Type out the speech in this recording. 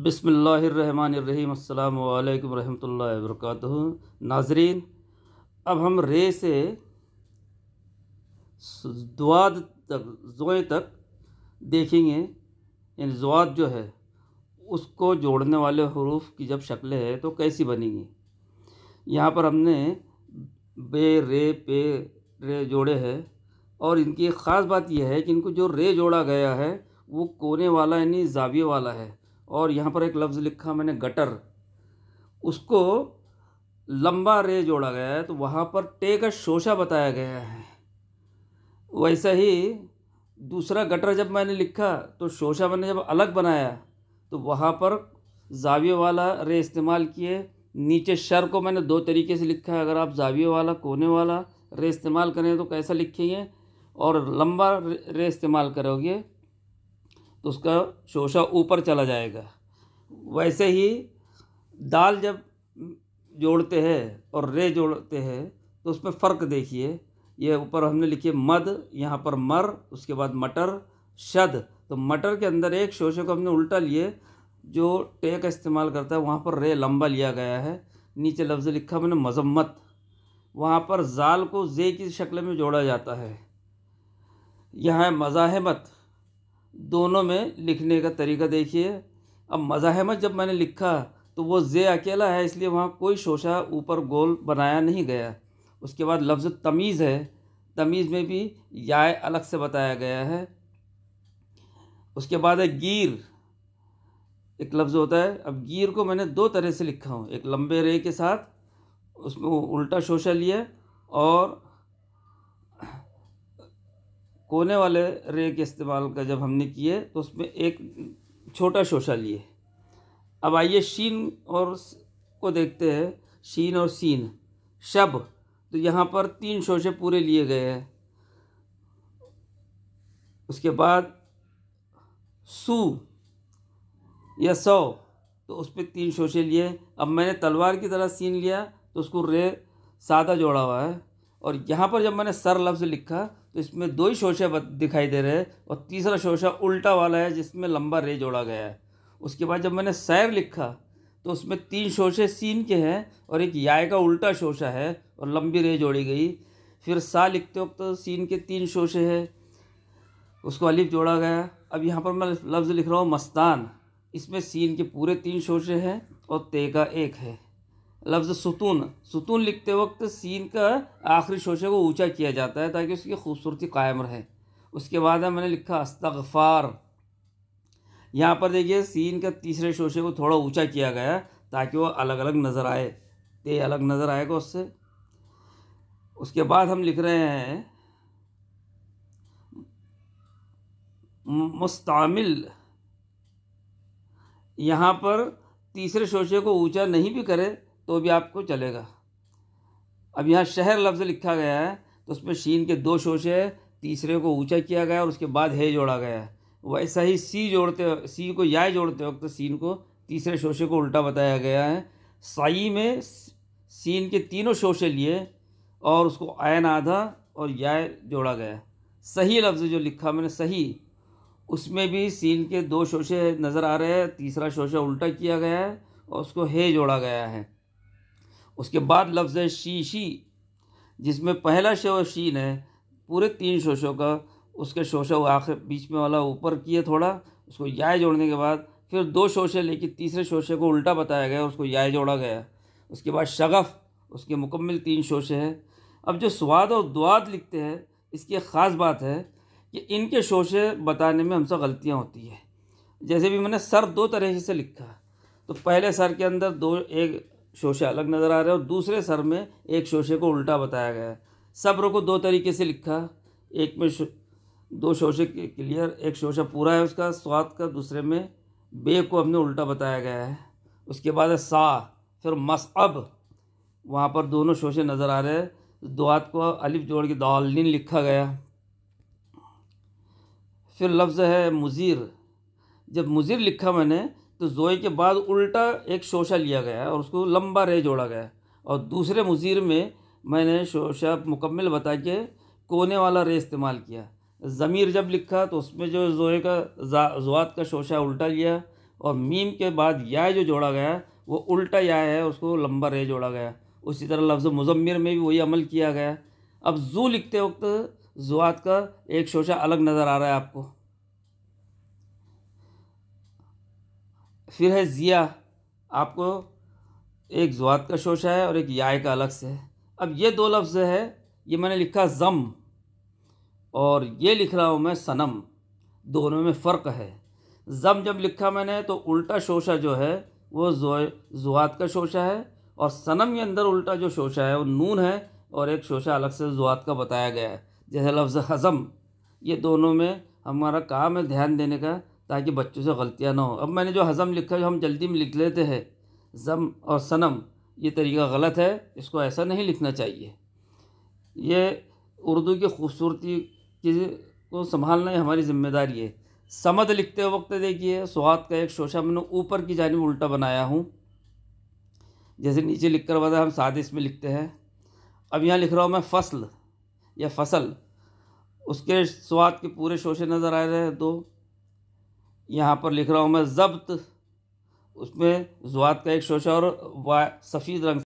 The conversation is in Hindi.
बसमीम अल्लाम वरहमल वर्क नाजरीन अब हम रे से दुआद तक जोए तक देखेंगे यानी जुआद जो है उसको जोड़ने वाले हरूफ की जब शक्लें हैं तो कैसी बनेंगी यहाँ पर हमने बे रे पे रे जोड़े हैं और इनकी ख़ास बात यह है कि इनको जो रे जोड़ा गया है वो कोने वाला यानी जाविये वाला है और यहाँ पर एक लफ्ज़ लिखा मैंने गटर उसको लंबा रे जोड़ा गया है तो वहाँ पर टे का शोशा बताया गया है वैसा ही दूसरा गटर जब मैंने लिखा तो शोशा मैंने जब अलग बनाया तो वहाँ पर जाविये वाला रे इस्तेमाल किए नीचे शर को मैंने दो तरीके से लिखा है अगर आप जाविये वाला कोने वाला रे इस्तेमाल करें तो कैसा लिखेंगे और लंबा रे इस्तेमाल करोगे तो उसका शोशा ऊपर चला जाएगा वैसे ही दाल जब जोड़ते हैं और रे जोड़ते हैं तो उसमें फ़र्क देखिए ये ऊपर हमने है मद यहाँ पर मर उसके बाद मटर शद तो मटर के अंदर एक शोशे को हमने उल्टा लिए जो टे का इस्तेमाल करता है वहाँ पर रे लंबा लिया गया है नीचे लफ्ज़ लिखा मैंने मजम्मत वहाँ पर जाल को जे की शक्ल में जोड़ा जाता है यहाँ मज़ाहमत दोनों में लिखने का तरीका देखिए अब मज़ाहमत जब मैंने लिखा तो वो जे अकेला है इसलिए वहाँ कोई शोशा ऊपर गोल बनाया नहीं गया उसके बाद लफ्ज़ तमीज़ है तमीज़ में भी याय अलग से बताया गया है उसके बाद है गिर एक लफ्ज़ होता है अब गिर को मैंने दो तरह से लिखा हूँ एक लंबे रे के साथ उसमें उल्टा शोशा लिया और कोने वाले रे के इस्तेमाल का जब हमने किए तो उसमें एक छोटा शोशा लिए अब आइए शीन और को देखते हैं शीन और सीन शब तो यहाँ पर तीन शोशे पूरे लिए गए हैं उसके बाद सू या सौ तो उस पर तीन शोशे लिए अब मैंने तलवार की तरह सीन लिया तो उसको रे सादा जोड़ा हुआ है और यहाँ पर जब मैंने सर लफ्ज़ लिखा तो इसमें दो ही शोशे दिखाई दे रहे हैं और तीसरा शोशा उल्टा वाला है जिसमें लंबा रे जोड़ा गया है उसके बाद जब मैंने सैर लिखा तो उसमें तीन शोशे सीन के हैं और एक याय का उल्टा शोशा है और लंबी रे जोड़ी गई फिर सा लिखते वक्त तो सीन के तीन शोशे है उसको अलिफ जोड़ा गया अब यहाँ पर मैं लफ्ज़ लिख रहा हूँ मस्तान इसमें सीन के पूरे तीन शोशे हैं और ते का एक है लफ्ज़ सुतून सुतून लिखते वक्त सीन का आखिरी शोशे को ऊंचा किया जाता है ताकि उसकी खूबसूरती कायम रहे उसके बाद मैंने लिखा अस्तगफ़ार यहाँ पर देखिए सीन का तीसरे शोशे को थोड़ा ऊंचा किया गया ताकि वो अलग अलग नज़र आए ते अलग नज़र आएगा उससे उसके बाद हम लिख रहे हैं मुस्तामिल यहाँ पर तीसरे शोशे को ऊंचा नहीं भी करे तो भी आपको चलेगा अब यहाँ शहर लफ्ज़ लिखा गया है तो उसमें शीन के दो शोशे तीसरे को ऊंचा किया गया और उसके बाद हे जोड़ा गया है वैसा ही सी जोड़ते सी को या जोड़ते वक्त सीन को तीसरे शोशे को उल्टा बताया गया है साई में सीन के तीनों शोशे लिए और उसको आयन आधा और या जोड़ा गया सही लफ्ज़ जो लिखा मैंने सही उसमें भी सीन के दो शोशे नज़र आ रहे हैं तीसरा शोशा उल्टा किया गया है और उसको हे जोड़ा गया है उसके बाद लफ्ज़ है शीशी जिसमें पहला शो शीन है पूरे तीन शोशों का उसके शोशा वो आखिर बीच में वाला ऊपर किए थोड़ा उसको याय जोड़ने के बाद फिर दो शोशे लेके तीसरे शोशे को उल्टा बताया गया उसको याय जोड़ा गया उसके बाद शगफ़ उसके मुकम्मल तीन शोशे हैं अब जो स्वाद और दुआद लिखते हैं इसकी एक ख़ास बात है कि इनके शोशे बताने में हमसे गलतियाँ होती है जैसे भी मैंने सर दो तरह से लिखा तो पहले सर के अंदर दो एक शोशे अलग नज़र आ रहे हैं और दूसरे सर में एक शोशे को उल्टा बताया गया है सब्र को दो तरीके से लिखा एक में शो, दो शोशे क्लियर एक शोशा पूरा है उसका स्वाद का दूसरे में बे को हमने उल्टा बताया गया है उसके बाद है सा फिर मसअब वहाँ पर दोनों शोशे नज़र आ रहे हैं दुआत को अलिफ जोड़ के दालिन लिखा गया फिर लफ्ज़ है मुज़ीर जब मुज़ीर लिखा मैंने तो जोए के बाद उल्टा एक शोशा लिया गया है और उसको लंबा रे जोड़ा गया और दूसरे मुजीर में मैंने शोशा मुकम्मल बता के कोने वाला रे इस्तेमाल किया ज़मीर जब लिखा तो उसमें जो जोए का जवात का शोशा उल्टा लिया और मीम के बाद या जो जोड़ा गया वो उल्टा या है उसको लंबा रे जोड़ा गया उसी तरह लफ्ज़ मुजम्मिर में भी वही अमल किया गया अब जू लिखते वक्त जुआत का एक शोशा अलग नज़र आ रहा है आपको फिर है ज़िया आपको एक जुआत का शोशा है और एक याय का अलग से है अब ये दो लफ्ज़ है ये मैंने लिखा ज़म और ये लिख रहा हूँ मैं सनम दोनों में फ़र्क है ज़म जब लिखा मैंने तो उल्टा शोशा जो है वो जुआत का शोशा है और सनम के अंदर उल्टा जो शोशा है वो नून है और एक शोशा अलग से जुआत का बताया गया है जैसे लफ्ज़ हज़म ये दोनों में हमारा काम है ध्यान देने का ताकि बच्चों से गलतियाँ ना हो अब मैंने जो हज़म लिखा जो हम जल्दी में लिख लेते हैं ज़म और सनम ये तरीका गलत है इसको ऐसा नहीं लिखना चाहिए ये उर्दू की खूबसूरती की को संभालना ही हमारी ज़िम्मेदारी है समद लिखते वक्त देखिए स्वाद का एक शोशा मैंने ऊपर की जानब उल्टा बनाया हूँ जैसे नीचे लिख कर बताया हम सादिश में लिखते हैं अब यहाँ लिख रहा हूँ मैं फसल या फसल उसके स्वाद के पूरे शोशे नज़र आ रहे हैं दो यहाँ पर लिख रहा हूँ मैं ज़ब्त उसमें ज़ुआत का एक शोशा और वा सफ़ेद रंग